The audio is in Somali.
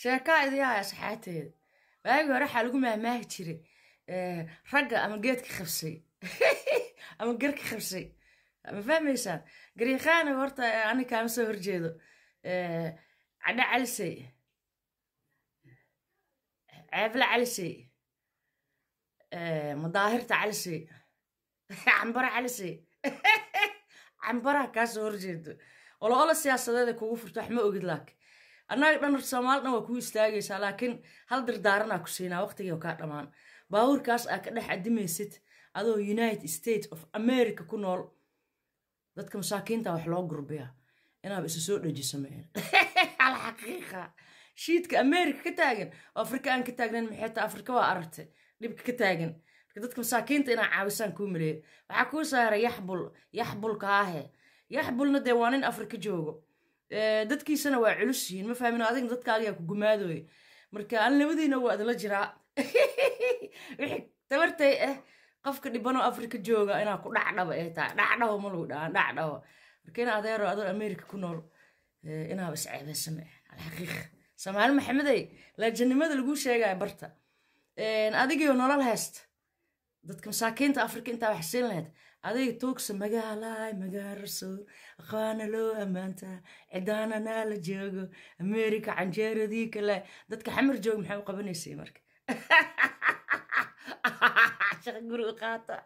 sheekaa idayaa asxaabteeda waagii hore waxaa lagu maahmaahi jiray eh, ragga ama geedka qabsay ama garka qabsay ma fahmaysaan garyaqaana horta eh, ani kaama soo horjeedo eh, cadho calisey ceebla calisey mudaahirta calisey cambara calisey cambaraha kaa horjeedo olo siyaasadeeda kugu furto wax ma ogid laak annaga dhan soomaalidhan waa kuu istaagaysaa laakiin hal dardaaranaa ku siinaa waqtigii kaa dhammaan baabuurkaas aa ka dhex adimaysid adoo united states of america ku nool dadka masaakiinta wax loo gurbiya inaab isa soo dhejiso meel alxaqiiqa shiidka america ka taagan oo afrika aan ka taagnayn maxay ta afrika waa aragtay dhibka ka taagan dadka masaakiinta inaa caawisaan kuu maleeyo waxaa kuu saaray yaxbul yaxbulkaahe yaxbulna dee waa nin afrika joogo dadkiisana waa culus yihiin ma fahmin adig dadkaagaa ku gumaadooy marka aan labadiina waa idinla jiraa tabartay ah qofka dhibanoo afrika jooga inaa ku dhacdhaba ay tahay dhacdhabo ma lagu dhaaan dhacdhabo marka adeero adoo amerika ku nool inaaba isceebeysama alxaqiiq samaali maxamedey laajanimada laguu sheegaya barta adigio nolol haysta dadka masaakiinta afrika intaa waxsiin lahayd adiga tuugsa magaalaay magaaraso aqaana loo ammaantaa cidaananaa eh, la joogo america canjeeradii kale dadka xamar joog maxaa u qabanaysa marka shaqa guri u qaata